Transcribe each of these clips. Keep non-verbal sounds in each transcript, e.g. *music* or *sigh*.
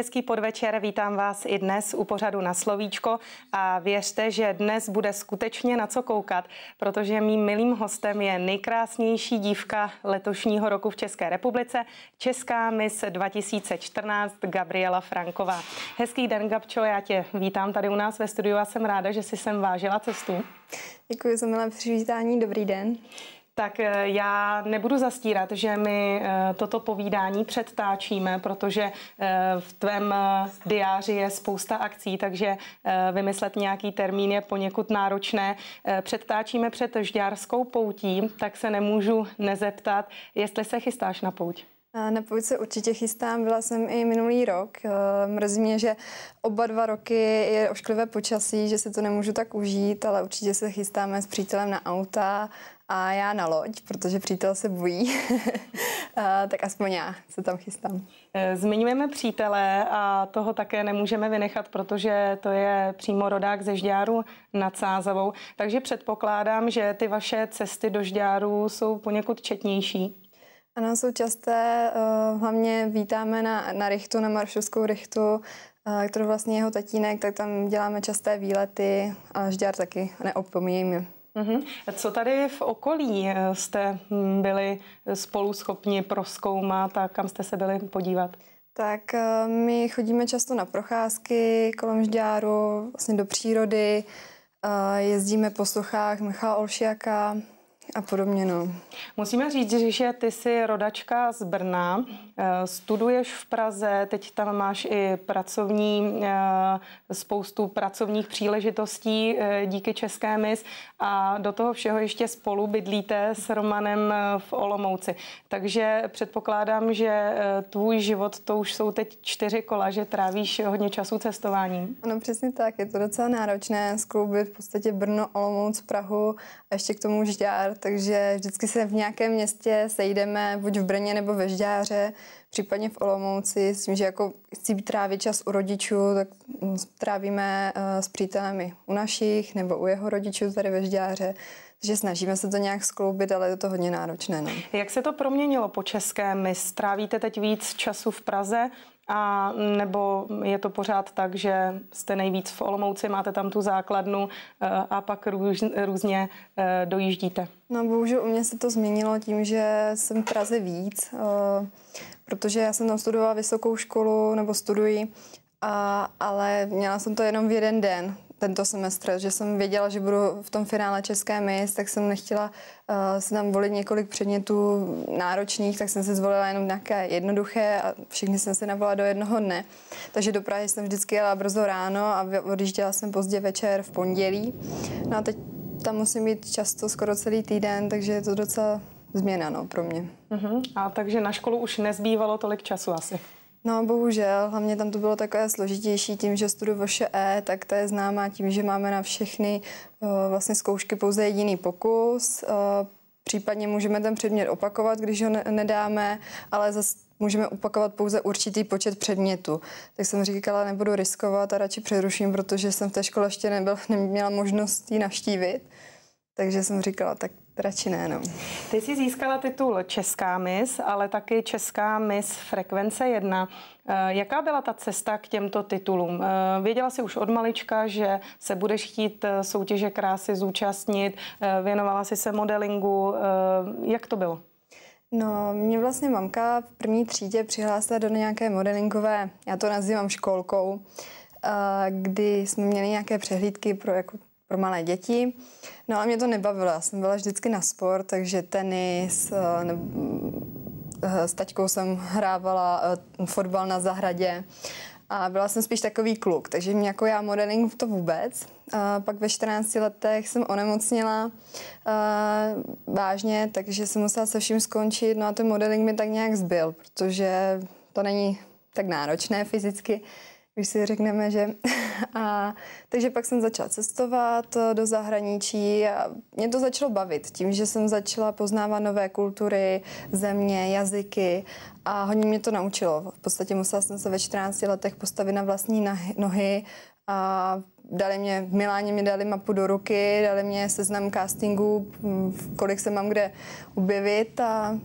Hezký podvečer, vítám vás i dnes u pořadu na Slovíčko a věřte, že dnes bude skutečně na co koukat, protože mým milým hostem je nejkrásnější dívka letošního roku v České republice, Česká mis 2014 Gabriela Franková. Hezký den, Gabčo, já tě vítám tady u nás ve studiu a jsem ráda, že jsi sem vážila cestu. Děkuji za milé přivítání, dobrý den tak eh, já nebudu zastírat, že my eh, toto povídání předtáčíme, protože eh, v tvém diáři je spousta akcí, takže vymyslet nějaký termín je poněkud náročné. Předtáčíme před Žďárskou poutí, tak se nemůžu nezeptat, jestli se chystáš na pouť. Na pouť se určitě chystám, byla jsem i minulý rok. Mrzí mě, že oba dva roky je ošklivé počasí, že se to nemůžu tak užít, ale určitě se chystáme s přítelem na auta a já na loď, protože přítel se bojí, *laughs* tak aspoň já se tam chystám. Eh, zmiňujeme přítele a toho také nemůžeme vynechat, protože to je přímo rodák ze Žďáru nad Sázavou. Takže předpokládám, že ty vaše cesty do Žďáru jsou poněkud četnější. Ano, jsou časté. Eh, hlavně vítáme na, na Richtu, na Maršovskou Richtu, eh, kterou vlastně jeho tatínek, tak tam děláme časté výlety a Žďár taky neopomíjíme. Mhm. Co tady v okolí eh, jste hm, byli spolu schopni proskoumat a kam jste se byli podívat? Tak eh, my chodíme často na procházky kolem Žďáru, vlastně do přírody, eh, jezdíme po sluchách Michala Olšiaka, a podobně. No. Musíme říct, že ty jsi rodačka z Brna, eh, studuješ v Praze, teď tam máš i pracovní, eh, spoustu pracovních příležitostí eh, díky České mis a do toho všeho ještě spolu bydlíte s Romanem v Olomouci. Takže předpokládám, že tvůj život to už jsou teď čtyři kola, že trávíš hodně času cestováním. Ano, přesně tak, je to docela náročné skloubit v podstatě Brno, Olomouc, Prahu a ještě k tomu Žďár, takže vždycky se v nějakém městě sejdeme, buď v Brně nebo ve Žďáře, případně v Olomouci, s tím, že jako chci trávit čas u rodičů, tak mm, trávíme eh, s přítelemi u našich nebo u jeho rodičů tady ve Žďáře. Takže snažíme se to nějak skloubit, ale je to hodně náročné. Ne? No. Jak se to proměnilo po českém? My strávíte teď víc času v Praze, a nebo je to pořád tak, že jste nejvíc v Olomouci, máte tam tu základnu eh, a pak růz, různě eh, dojíždíte? No bohužel u mě se to změnilo tím, že jsem v Praze víc, eh, protože já jsem tam studovala vysokou školu nebo studuji, a, ale měla jsem to jenom v jeden den, tento semestr, že jsem věděla, že budu v tom finále České mis, tak jsem nechtěla uh, si tam volit několik předmětů náročných, tak jsem si zvolila jenom nějaké jednoduché a všechny jsem si navolila do jednoho dne. Takže do Prahy jsem vždycky jela brzo ráno a odjížděla jsem pozdě večer v pondělí. No a teď tam musím být často skoro celý týden, takže je to docela změna no, pro mě. Uh-huh. A takže na školu už nezbývalo tolik času asi. No bohužel, hlavně tam to bylo takové složitější tím, že studu E, tak to je známá tím, že máme na všechny uh, vlastně zkoušky pouze jediný pokus. Uh, případně můžeme ten předmět opakovat, když ho ne- nedáme, ale zase můžeme opakovat pouze určitý počet předmětů. Tak jsem říkala, nebudu riskovat a radši přeruším, protože jsem v té škole ještě nebyl, *laughs* neměla možnost ji navštívit. Takže jsem říkala, tak Radši ne, no. Ty jsi získala titul Česká mis, ale taky Česká mis Frekvence 1. Eh, jaká byla ta cesta k těmto titulům? Eh, věděla jsi už od malička, že se budeš chtít eh, soutěže krásy zúčastnit, věnovala jsi se modelingu. Jak to bylo? No, mě vlastně mamka v první třídě přihlásila do nějaké modelingové, já to nazývám školkou, kdy jsme měli nějaké přehlídky pro jako pro malé děti. No a mě to nebavilo, já jsem byla vždycky na sport, takže tenis, eh, eh, s taťkou jsem hrávala eh, fotbal na zahradě a byla jsem spíš takový kluk, takže mě jako já modeling to vůbec. A pak ve 14 letech jsem onemocněla uh, vážně, takže jsem musela se vším skončit, no a ten modeling mi tak nějak zbyl, protože to není tak náročné fyzicky, když si řekneme, že... *laughs* A, takže pak jsem začala cestovat eh, do zahraničí a mě to začalo bavit tím, že jsem začala poznávat nové kultury, země, jazyky a hodně mě to naučilo. V podstatě musela jsem se ve 14 letech postavit na vlastní nohy a dali mě, v Miláně mi dali mapu do ruky, dali mě seznam castingu, hm, kolik se mám kde objevit a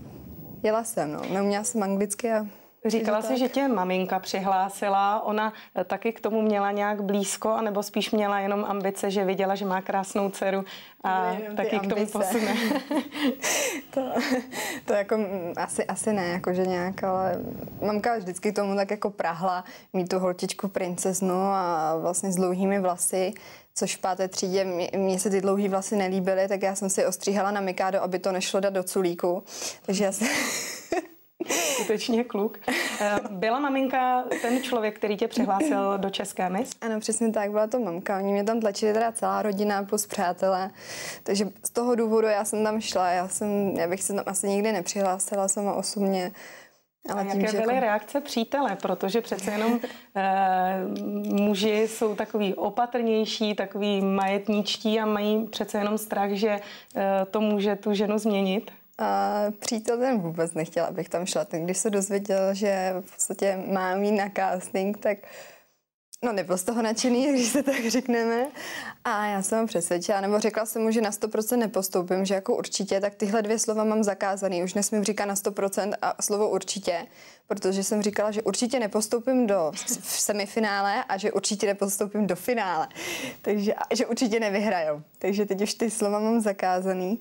jela jsem, no. Neuměla jsem anglicky a Říkala si, že tě maminka přihlásila. Ona eh, taky k tomu měla nějak blízko, anebo spíš měla jenom ambice, že viděla, že má krásnou dceru a jenom taky k tomu posune. *laughs* to, to jako asi, asi ne, jako že nějak, ale mamka vždycky tomu tak jako prahla mít tu holčičku princeznu a vlastně s dlouhými vlasy což v páté třídě mně se ty dlouhé vlasy nelíbily, tak já jsem si ostříhala na Mikádo, aby to nešlo dát do culíku. Takže já jsem... *laughs* *laughs* skutečně kluk. Eh, byla maminka ten člověk, který tě přihlásil do České mis? Ano, přesně tak, byla to mamka. Oni mě tam tlačili teda celá rodina plus přátelé. Takže z toho důvodu já jsem tam šla. Já, jsem, já bych se tam asi nikdy nepřihlásila sama osobně. Ale a tím, jaké byly jako... reakce přítele? Protože přece jenom e, muži jsou takový opatrnější, takový majetničtí a mají přece jenom strach, že e, to může tu ženu změnit. A přítel ten vůbec nechtěl, abych tam šla. Ten, když se dozvěděl, že v podstatě mám jít na casting, tak no nebyl z toho nadšený, *laughs* když se tak řekneme. A já jsem ho přesvědčila, nebo řekla jsem mu, že na 100% nepostoupím, že jako určitě, tak tyhle dvě slova mám zakázaný. Už nesmím říkat na 100% a slovo určitě, protože jsem říkala, že určitě nepostoupím do v semifinále a že určitě nepostoupím do finále. Takže že určitě nevyhrajou. Takže teď už ty slova mám zakázaný.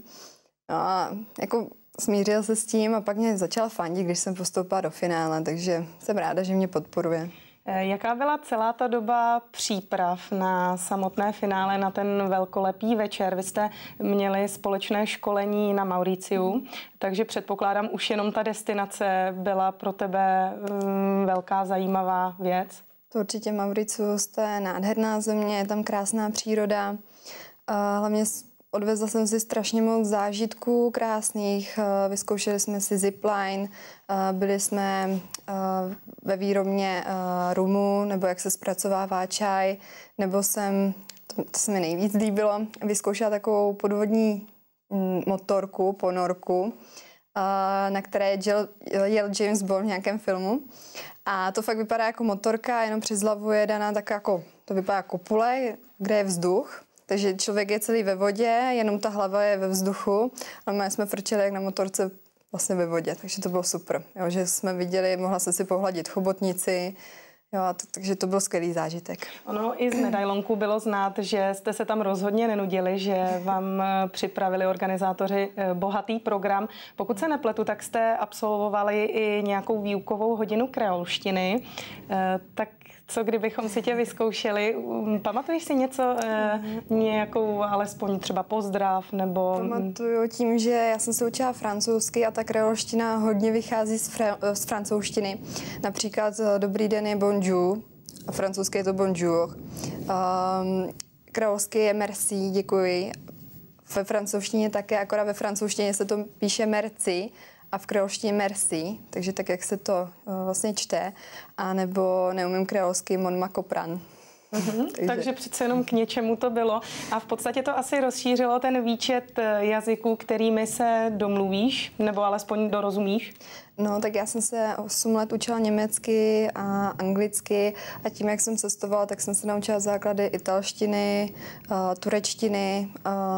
No a jako smířil se s tím a pak mě začal fandit, když jsem postoupila do finále, takže jsem ráda, že mě podporuje. Eh, jaká byla celá ta doba příprav na samotné finále, na ten velkolepý večer? Vy jste měli společné školení na Mauriciu, takže předpokládám, už jenom ta destinace byla pro tebe mm, velká zajímavá věc. To určitě Mauricius, to je nádherná země, je tam krásná příroda. Hlavně Odvezla jsem si strašně moc zážitků krásných. Eh, vyzkoušeli jsme si zipline, eh, byli jsme eh, ve výrobně rumu, nebo jak se zpracovává čaj, nebo jsem, to, to se mi nejvíc líbilo, vyzkoušela takovou podvodní mm, motorku, ponorku, na které jel, James Bond v nějakém filmu. A to fakt vypadá jako motorka, jenom přes hlavu je daná tak jako, to vypadá jako pule, kde je vzduch takže člověk je celý ve vodě, jenom ta hlava je ve vzduchu a my jsme frčeli jak na motorce vlastně ve vodě, takže to bylo super. Jo, že jsme viděli, mohla jsem si pohladit chobotnici, Jo, to, takže to byl skvělý zážitek. Ono i z medailonku bylo znát, že jste se tam rozhodně nenudili, že vám eh, připravili organizátoři eh, bohatý program. Pokud se nepletu, tak jste absolvovali i nějakou výukovou hodinu kreolštiny. Eh, tak co kdybychom si tě vyzkoušeli. Um, pamatuješ si něco, eh, mhm. nějakou alespoň třeba pozdrav nebo... Pamatuju tím, že já jsem se učila francouzsky a ta kreolština hodně vychází z, fra- eh, z francouzštiny. Například eh, dobrý den je bonjour, a francouzsky je to bonjour. Um, ehm, kreolsky je merci, děkuji. Ve francouzštině také, akorát ve francouzštině se to píše merci, a v kreolštině merci, takže tak, jak se to eh, vlastně čte, a nebo neumím kreolsky monma kopran. Mm-hmm. *laughs* Takže. Takže přece jenom k něčemu to bylo. A v podstatě to asi rozšířilo ten výčet eh, jazyků, kterými se domluvíš, nebo alespoň dorozumíš? No, tak já jsem se 8 let učila německy a anglicky a tím, jak jsem cestovala, tak jsem se naučila základy italštiny, eh, turečtiny.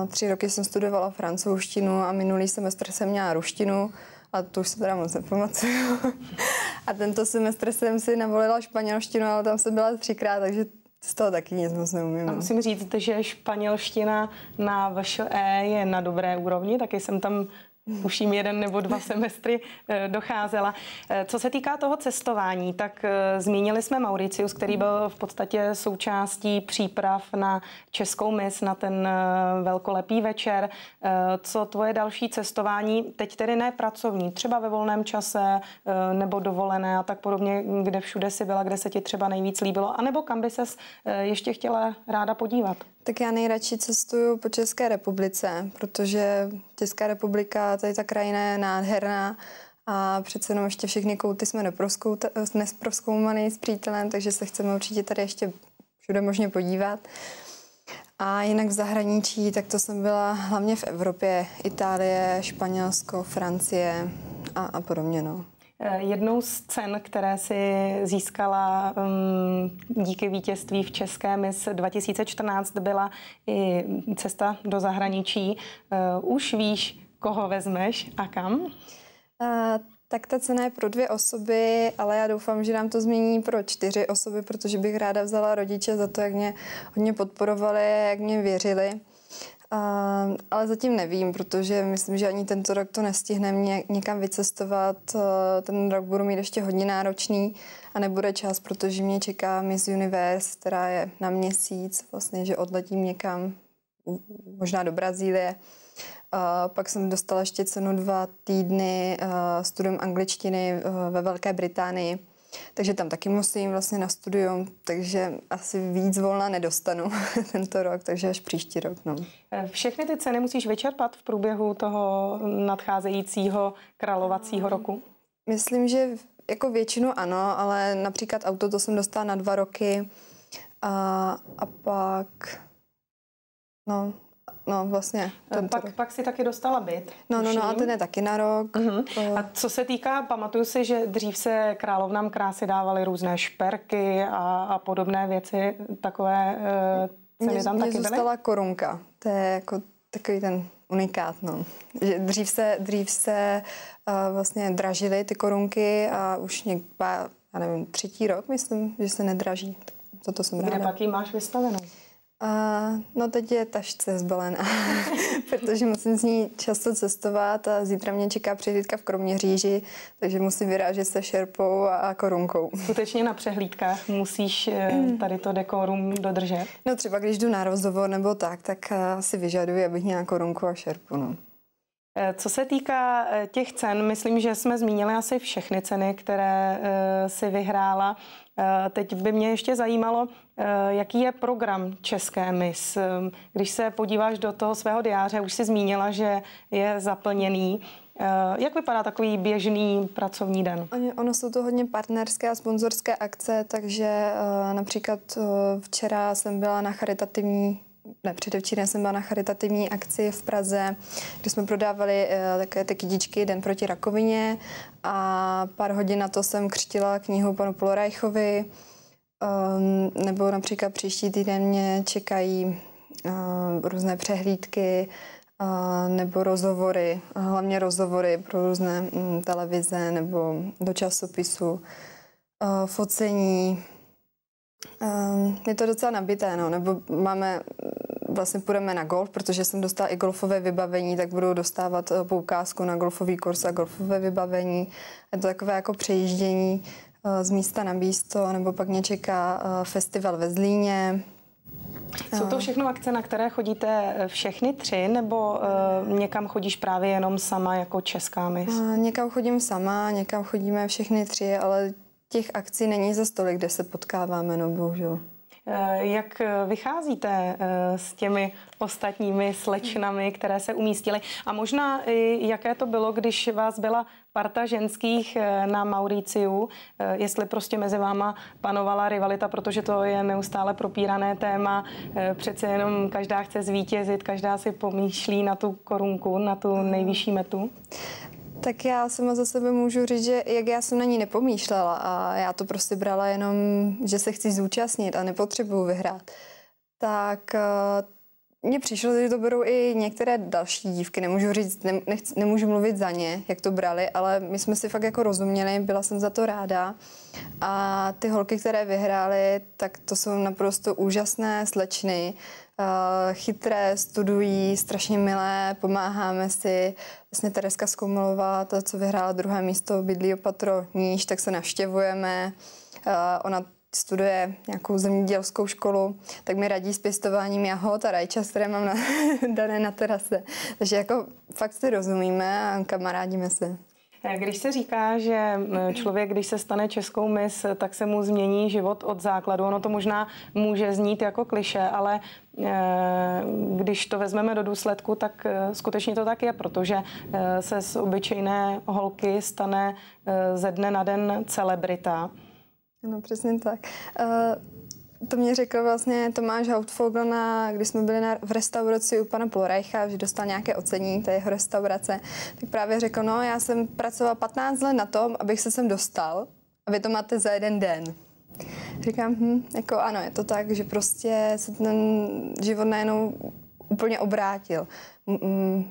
Tři roky jsem studovala francouzštinu a minulý semestr jsem měla ruštinu. A to už se teda moc nepamatuju. *laughs* a tento semestr jsem si navolila španělštinu, ale tam jsem byla třikrát, takže z toho taky nic moc neumím. A no. musím říct, že španělština na VŠE e je na dobré úrovni, taky jsem tam *laughs* už jim jeden nebo dva semestry eh, docházela. Eh, co se týká toho cestování, tak eh, zmínili jsme Mauricius, který byl v podstatě součástí příprav na Českou mis, na ten velkolepý večer. Co tvoje další cestování, teď tedy ne pracovní, třeba ve volném čase nebo dovolené a tak podobně, kde všude si byla, kde se ti třeba nejvíc líbilo, anebo kam by ses ještě chtěla ráda podívat? Tak já nejradši cestuju po České republice, protože Česká republika, tady ta krajina je nádherná a přece jenom ještě všechny kouty jsme neproskoumaný s přítelem, takže se chceme určitě tady ještě všude možně podívat. A jinak v zahraničí, tak to jsem byla hlavně v Evropě, Itálie, Španělsko, Francie a, a podobně. No. Eh, jednou z cen, které si získala mm, díky vítězství v České mis 2014, byla i cesta do zahraničí. Eh, už víš, koho vezmeš a kam? A, eh, tak ta cena je pro dvě osoby, ale já doufám, že nám to změní pro čtyři osoby, protože bych ráda vzala rodiče za to, jak mě hodně podporovali, jak mě věřili. A, ale zatím nevím, protože myslím, že ani tento rok to nestihne mě někam vycestovat. ten rok budu mít ještě hodně náročný a nebude čas, protože mě čeká Miss Universe, která je na měsíc, vlastně, že odletím někam, možná do Brazílie. A pak jsem dostala ještě cenu dva týdny studium angličtiny ve Velké Británii takže tam taky musím vlastně na studium, takže asi víc volna nedostanu *laughs* tento rok, takže až příští rok. No. Eh, všechny ty ceny musíš vyčerpat v průběhu toho nadcházejícího královacího roku? Myslím, že jako většinu ano, ale například auto to jsem dostala na dva roky a, a pak no, No, vlastně. Eh, pak, pak si taky dostala byt. No, no, no, a ten je taky na rok. Uh-huh. A co se týká, pamatuju si, že dřív se královnám krásy dávaly různé šperky a, a podobné věci, takové uh, ceny tam taky byly? zůstala korunka. To je jako takový ten unikát, no. Že dřív se, dřív se uh, vlastně dražily ty korunky a už někdo, já nevím, třetí rok, myslím, že se nedraží. Toto jsem Kde ráda. pak ji máš vystavenou? no teď je tašce zbalená, *laughs* protože musím s ní často cestovat a zítra mě čeká přehlídka v Kroměříži, takže musím vyrážet se šerpou a korunkou. *laughs* Skutečně na přehlídkách musíš eh, mm. tady to dekorum dodržet? No třeba když jdu na rozhovor nebo tak, tak eh, si vyžaduji, abych měla korunku a šerpu. No. Eh, co se týká eh, těch cen, myslím, že jsme zmínili asi všechny ceny, které eh, si vyhrála. Teď by mě ještě zajímalo, jaký je program České MIS. Když se podíváš do toho svého diáře, už si zmínila, že je zaplněný. Jak vypadá takový běžný pracovní den? Ono jsou to hodně partnerské a sponzorské akce, takže například včera jsem byla na charitativní ne, předevčírem jsem byla na charitativní akci v Praze, kde jsme prodávali eh, také ty kidičky Den proti rakovině a pár hodin na to jsem křtila knihu panu Polorajchovi, um, nebo například příští týden mě čekají uh, různé přehlídky uh, nebo rozhovory, hlavně rozhovory pro různé um, televize nebo do časopisu, uh, focení, Um, je to docela nabité, no, nebo máme vlastně půjdeme na golf, protože jsem dostala i golfové vybavení, tak budu dostávat eh, poukázku na golfový kurz a golfové vybavení. Je to takové jako přejíždění eh, z místa na místo, nebo pak mě čeká eh, festival ve Zlíně, jsou to všechno akce, na které chodíte všechny tři, nebo uh, někam chodíš právě jenom sama jako česká mis? Uh, někam chodím sama, někam chodíme všechny tři, ale těch akcí není za stolik, kde se potkáváme, no bohužel. Eh, jak vycházíte eh, s těmi ostatními slečnami, které se umístily? A možná, i jaké to bylo, když vás byla parta ženských eh, na Mauriciu, jestli prostě mezi váma panovala rivalita, protože to je neustále propírané téma. Přece jenom každá chce zvítězit, každá si pomýšlí na tu korunku, na tu nejvyšší metu. Tak já sama za sebe můžu říct, že jak já jsem na ní nepomýšlela a já to prostě brala jenom, že se chci zúčastnit a nepotřebuju vyhrát, tak eh, mně přišlo, že to berou i některé další dívky, nemůžu říct, ne, nechci, nemůžu mluvit za ně, jak to brali, ale my jsme si fakt jako rozuměli, byla jsem za to ráda. A ty holky, které vyhrály, tak to jsou naprosto úžasné slečny, Eh, chytré, studují, strašně milé, pomáháme si. Vlastně Tereska Skoumalová, ta, co vyhrála druhé místo, bydlí opatro níž, tak se navštěvujeme. Eh, ona studuje nějakou zemědělskou školu, tak mi radí s pěstováním jahod a rajčas, které mám na, *laughs* dané na terase. Takže jako fakt si rozumíme a kamarádíme se. Když se říká, že eh, člověk, když se stane českou mis, tak se mu změní život od základu, ono to možná může znít jako kliše, ale eh, když to vezmeme do důsledku, tak eh, skutečně to tak je, protože se z obyčejné holky stane ze dne na den celebrita. No, přesně tak. Uh to mě řekl vlastně Tomáš Hautfogl, na, když jsme byli na, v restauraci u pana Polreicha, že dostal nějaké ocení té jeho restaurace, tak právě řekl, no já jsem pracoval 15 let na tom, abych se sem dostal a vy to máte za jeden den. Říkám, hm, jako ano, je to tak, že prostě se ten život najednou úplně obrátil. Mm-mm.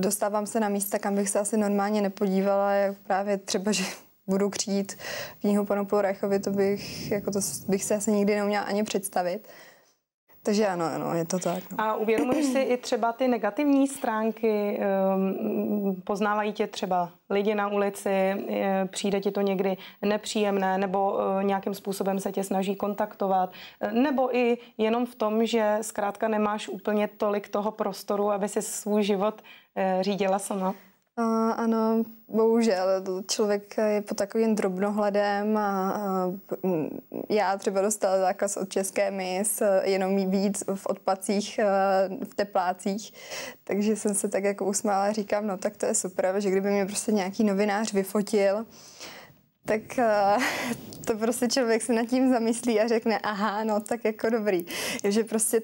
Dostávám se na místa, kam bych se asi normálně nepodívala, jak právě třeba, že budu křít knihu panu Plurajchovi, to bych, jako to bych se asi nikdy neuměla ani představit. Takže ano, ano, je to tak. No. A uvědomuješ si i třeba ty negativní stránky, ehm, poznávají tě třeba lidi na ulici, přijde ti to někdy nepříjemné, nebo eh, nějakým způsobem se tě snaží kontaktovat, eh, nebo i jenom v tom, že zkrátka nemáš úplně tolik toho prostoru, aby si svůj život eh, řídila sama? A, ano, bohužel. Člověk je pod takovým drobnohledem a, a já třeba dostala zákaz od České mis jenom jí víc v odpadcích, e, v teplácích, takže jsem se tak jako usmála a říkám, no tak to je super, že kdyby mě prostě nějaký novinář vyfotil, tak e, *laughs* to prostě člověk se nad tím zamyslí a řekne, aha, no tak jako dobrý. Že prostě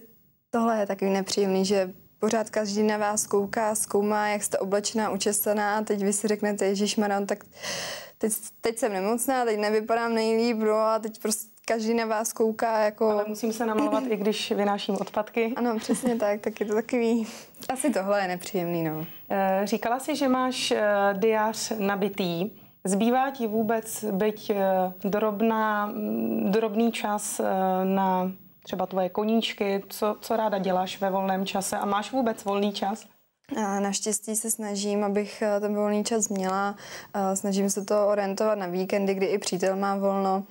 tohle je takový nepříjemný, že pořád každý na vás kouká, zkoumá, jak jste oblečená, učesaná, teď vy si řeknete, Ježíš Marion, tak teď, teď jsem nemocná, teď nevypadám nejlíp, no a teď prostě každý na vás kouká jako... Ale musím se namalovat, i když vynáším odpadky. *laughs* Ano, přesně tak, tak je to takový... Asi tohle je nepříjemný, no. Eh, říkala jsi, že máš eh, diář nabitý. Zbývá ti vůbec byť eh, drobná, mm, drobný čas na třeba tvoje koníčky, co, co ráda děláš ve volném čase a máš vůbec volný čas? A naštěstí se snažím, abych eh, ten volný čas měla. Eh, snažím se to orientovat na víkendy, kdy i přítel má volno.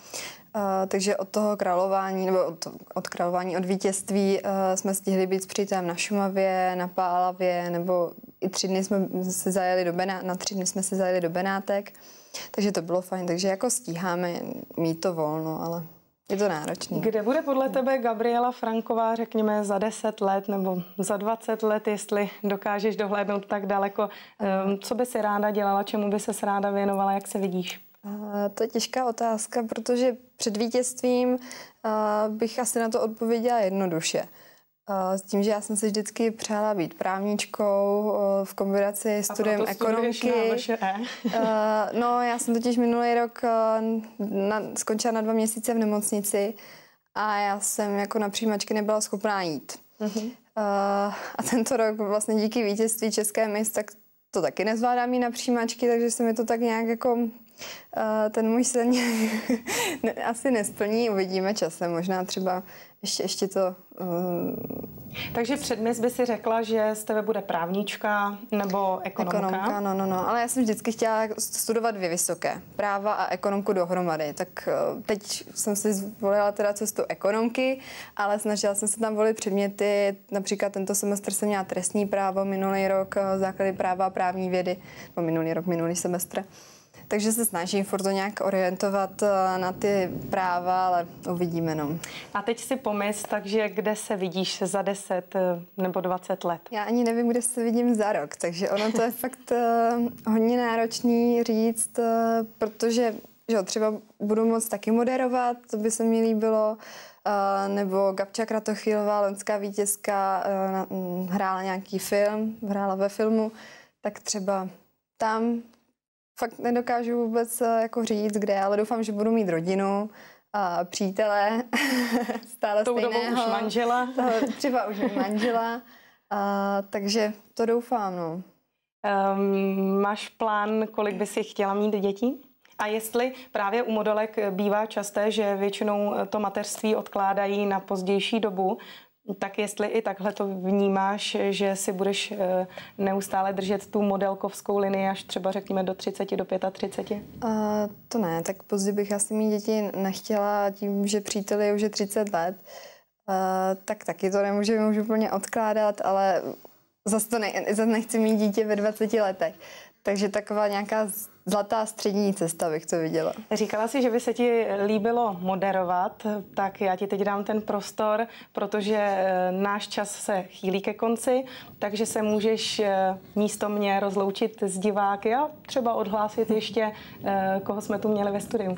Uh, takže od toho králování, nebo od, od králování, od vítězství uh, jsme stihli být s přítelem na Šumavě, na Pálavě, nebo i tři dny jsme se zajeli do Bená, na tři dny jsme se zajeli do Benátek. Takže to bylo fajn, takže jako stíháme mít to volno, ale je to náročné. Kde bude podle tebe Gabriela Franková, řekněme, za 10 let nebo za 20 let, jestli dokážeš dohlédnout tak daleko? Ehm, co by si ráda dělala, čemu by se ráda věnovala, jak se vidíš? To je těžká otázka, protože před vítězstvím bych asi na to odpověděla jednoduše. Eh, s tím, že já jsem si vždycky přála být právničkou eh, v kombinaci s studiem a ekonomiky. Na e. eh, no, já jsem totiž minulý rok na, skončila na dva měsíce v nemocnici a já jsem jako na přijímačky nebyla schopná jít. Mm-hmm. A tento rok vlastně díky vítězství České měst tak to taky nezvládám jít na přijímačky, takže se mi to tak nějak jako ten můj sen *laughs* asi nesplní, uvidíme časem, možná třeba ještě, ještě to... Um... Takže předměs by si řekla, že z tebe bude právnička nebo ekonomka? Ekonomka, no, no, no. Ale já jsem vždycky chtěla studovat dvě vysoké. Práva a ekonomku dohromady. Tak eh, teď jsem si zvolila teda cestu ekonomky, ale snažila jsem se tam volit předměty. Například tento semestr jsem měla trestní právo, minulý rok eh, základy práva a právní vědy. po no, minulý rok, minulý semestr takže se snažím furt to nějak orientovat eh, na ty práva, ale uvidíme no. A teď si pomysl, takže kde se vidíš za 10 eh, nebo 20 let? Já ani nevím, kde se vidím za rok, takže ono to je *laughs* fakt eh, hodně náročný říct, protože že jo, třeba budu moc taky moderovat, to by se mi líbilo, nebo Gabča Kratochvílová, lenská vítězka, hrála nějaký film, hrála ve filmu, tak třeba tam fakt nedokážu vůbec eh, jako říct, kde, ale doufám, že budu mít rodinu, a přítele, *laughs* stále Tou stejného. Tou už manžela. Toho, třeba už *laughs* manžela, a, takže to doufám, no. Um, máš plán, kolik bys si chtěla mít dětí? A jestli právě u modelek bývá časté, že většinou to mateřství odkládají na pozdější dobu, tak jestli i takhle to vnímáš, že si budeš eh, neustále držet tu modelkovskou linii až třeba řekněme do 30, do 35? Uh, eh, to ne, tak později bych asi mít děti nechtěla tím, že přítel je už 30 let. Uh, tak taky to nemůžu můžu úplně odkládat, ale zase to ne, zase nechci mít dítě ve 20 letech. Takže taková nějaká zlatá střední cesta bych to viděla. Říkala si, že by se ti líbilo moderovat, tak já ti teď dám ten prostor, protože eh, náš čas se chýlí ke konci, takže se můžeš eh, místo mě rozloučit s diváky a třeba odhlásit *laughs* ještě, eh, koho jsme tu měli ve studiu.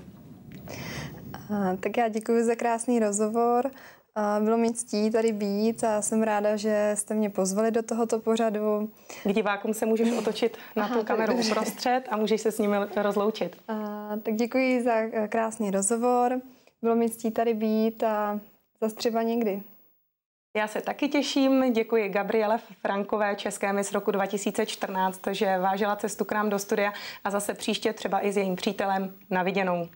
Tak já děkuji za krásný rozhovor. Bylo mi ctí tady být a jsem ráda, že jste mě pozvali do tohoto pořadu. K divákům se můžeš *laughs* otočit na Aha, tu kameru dobře. uprostřed a můžeš se s nimi rozloučit. A, tak děkuji za eh, krásný rozhovor. Bylo mi ctí tady být a zase třeba někdy. Já se taky těším. Děkuji Gabriele Frankové, České z roku 2014, že vážila cestu k nám do studia a zase příště třeba i s jejím přítelem na viděnou.